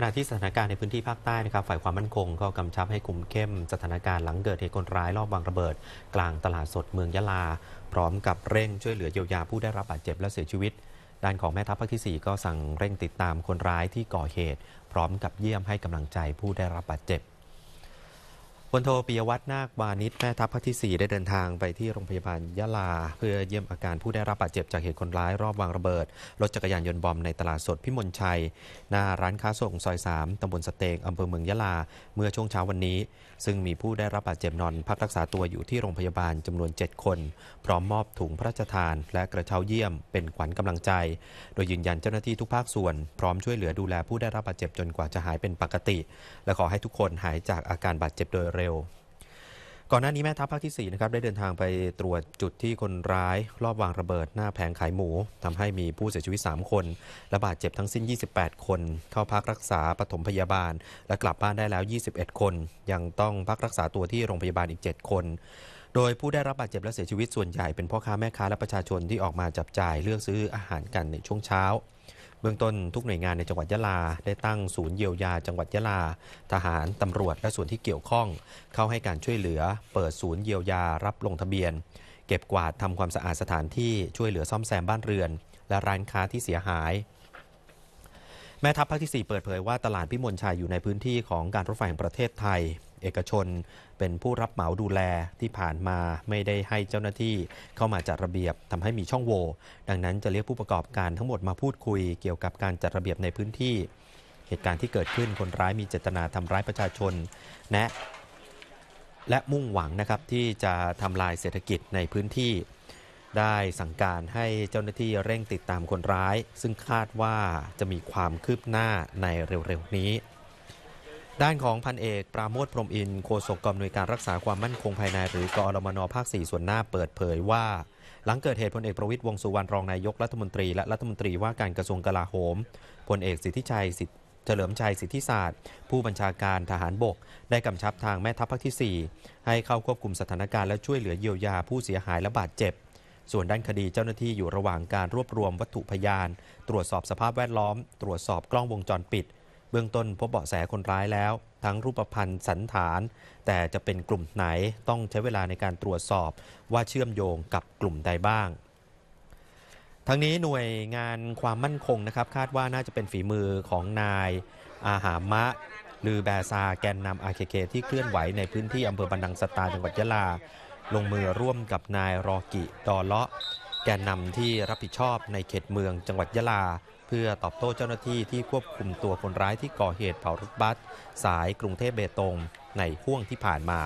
ขณะที่สถานการณ์ในพื้นที่ภาคใต้นะครับ ฝ่ายความมั่นคงก็กำชับให้คุมเข้ม สถานการณ์หลังเกิดเหตุคนร้ายลอบวางระเบิดกลางตลาดสดเมืองยะลา พร้อมกับเร่งช่วยเหลือเยียวยาผู้ได้รับบาดเจ็บ และเสียชีวิต ด้านของแม่ทัพภาคที่4ก็สั่งเร่งติดตามคนร้ายที่ก่อเหตุ พร้อมกับเยี่ยมให้กำลังใจผู้ได้รับบาดเจ็บพลโทปิยวัฒนาควานิชแม่ทัพภาคที่ 4 ได้เดินทางไปที่โรงพยาบาลยะลา เพื่อเยี่ยมอาการผู้ได้รับบาดเจ็บ จากเหตุคนร้ายรอบวางระเบิดรถจักรยานยนต์บอมในตลาดสดพิมลชัย หน้าร้านค้าส่งซอย3ตำบลสเตงอำเภอเมืองยะลาเมื่อช่วงเช้าวันนี้ ซึ่งมีผู้ได้รับบาดเจ็บนอนพักรักษาตัวอยู่ที่โรงพยาบาลจำนวน7คนพร้อมมอบถุงพระราชทาน และกระเช้าเยี่ยมเป็นขวัญกำลังใจ โดยยืนยันเจ้าหน้าที่ทุกภาคส่วนพร้อมช่วยเหลือดูแลผู้ได้รับบาดเจ็บจนกว่าจะหายเป็นปกติ และขอให้ทุกคนหายจากอาการบาดเจ็บโดยเร็วก่อนหน้านี้แม่ทัพภาคที่4นะครับได้เดินทางไปตรวจจุดที่คนร้ายรอบวางระเบิดหน้าแผงขายหมู ทำให้มีผู้เสียชีวิต 3 คนและบาดเจ็บทั้งสิ้น 28 คนเข้าพักรักษาปฐมพยาบาล และกลับบ้านได้แล้ว 21 คน ยังต้องพักรักษาตัวที่โรงพยาบาลอีก 7 คน โดยผู้ได้รับบาดเจ็บและเสียชีวิตส่วนใหญ่เป็นพ่อค้าแม่ค้าและประชาชนที่ออกมาจับจ่ายเลือกซื้ออาหารกันในช่วงเช้าเบื้องต้นทุกหน่วยงานในจังหวัดยะลา ได้ตั้งศูนย์เยียวยาจังหวัดยะลาทหารตำรวจและส่วนที่เกี่ยวข้อง เข้าให้การช่วยเหลือ เปิดศูนย์เยียวยารับลงทะเบียน เก็บกวาดทำความสะอาดสถานที่ช่วยเหลือซ่อมแซมบ้านเรือน และร้านค้าที่เสียหาย แม่ทัพภาคที่4เปิดเผยว่า ตลาดพิมลชัยอยู่ในพื้นที่ของการรถไฟแห่งประเทศไทยเอกชนเป็นผู้รับเหมาดูแลที่ผ่านมาไม่ได้ให้เจ้าหน้าที่เข้ามาจัดระเบียบทำให้มีช่องโหว่ดังนั้นจะเรียกผู้ประกอบการทั้งหมดมาพูดคุยเกี่ยวกับการจัดระเบียบในพื้นที่ เหตุการณ์ที่เกิดขึ้นคนร้าย มีเจตนาทำร้ายประชาชนนะและมุ่งหวังนะครับที่จะทำลายเศรษฐกิจในพื้นที่ ได้สั่งการให้เจ้าหน้าที่เร่งติดตามคนร้าย ซึ่งคาดว่าจะมีความคืบหน้าในเร็วๆ นี้ด้านของพันเอกปราโมทพรมอินโฆษกกรมหน่วยการรักษาความมั่นคงภายในหรือกอรมนภาค 4 ส่วนหน้าเปิดเผยว่า หลังเกิดเหตุพลเอกประวิตยวงสุวรรณรองนายกรัฐมนตรีและรัฐมนตรีว่าการกระทรวงกลาโหมพลเอกสิทธิชัยสิทธิเฉลิมชัยสิทธิศาสตร์ ผู้บัญชาการทหารบก ได้กำชับทางแม่ทัพภาคที่ 4 ให้เข้าควบคุมสถานการณ์และช่วยเหลือเยียวยาผู้เสียหายและบาดเจ็บ ส่วนด้านคดีเจ้าหน้าที่อยู่ระหว่างการรวบรวมวัตถุพยาน ตรวจสอบสภาพแวดล้อม ตรวจสอบกล้องวงจรปิดเบื้องต้นพบเบาะแสคนร้ายแล้ว ทั้งรูปพันธ์สันฐาน แต่จะเป็นกลุ่มไหนต้องใช้เวลาในการตรวจสอบว่าเชื่อมโยงกับกลุ่มใดบ้าง ทั้งนี้หน่วยงานความมั่นคงนะครับ คาดว่าน่าจะเป็นฝีมือของนายอาหามะลือแบซาแกนนำอาเคเคที่เคลื่อนไหวในพื้นที่อำเภอบันดังสตาจังหวัดยะลา ลงมือร่วมกับนายรอกิดอเลาะแกนนำที่รับผิดชอบในเขตเมืองจังหวัดยะลา เพื่อตอบโต้เจ้าหน้าที่ที่ควบคุมตัวคนร้ายที่ก่อเหตุเผารถบัสสายกรุงเทพเบตงในห่วงที่ผ่านมา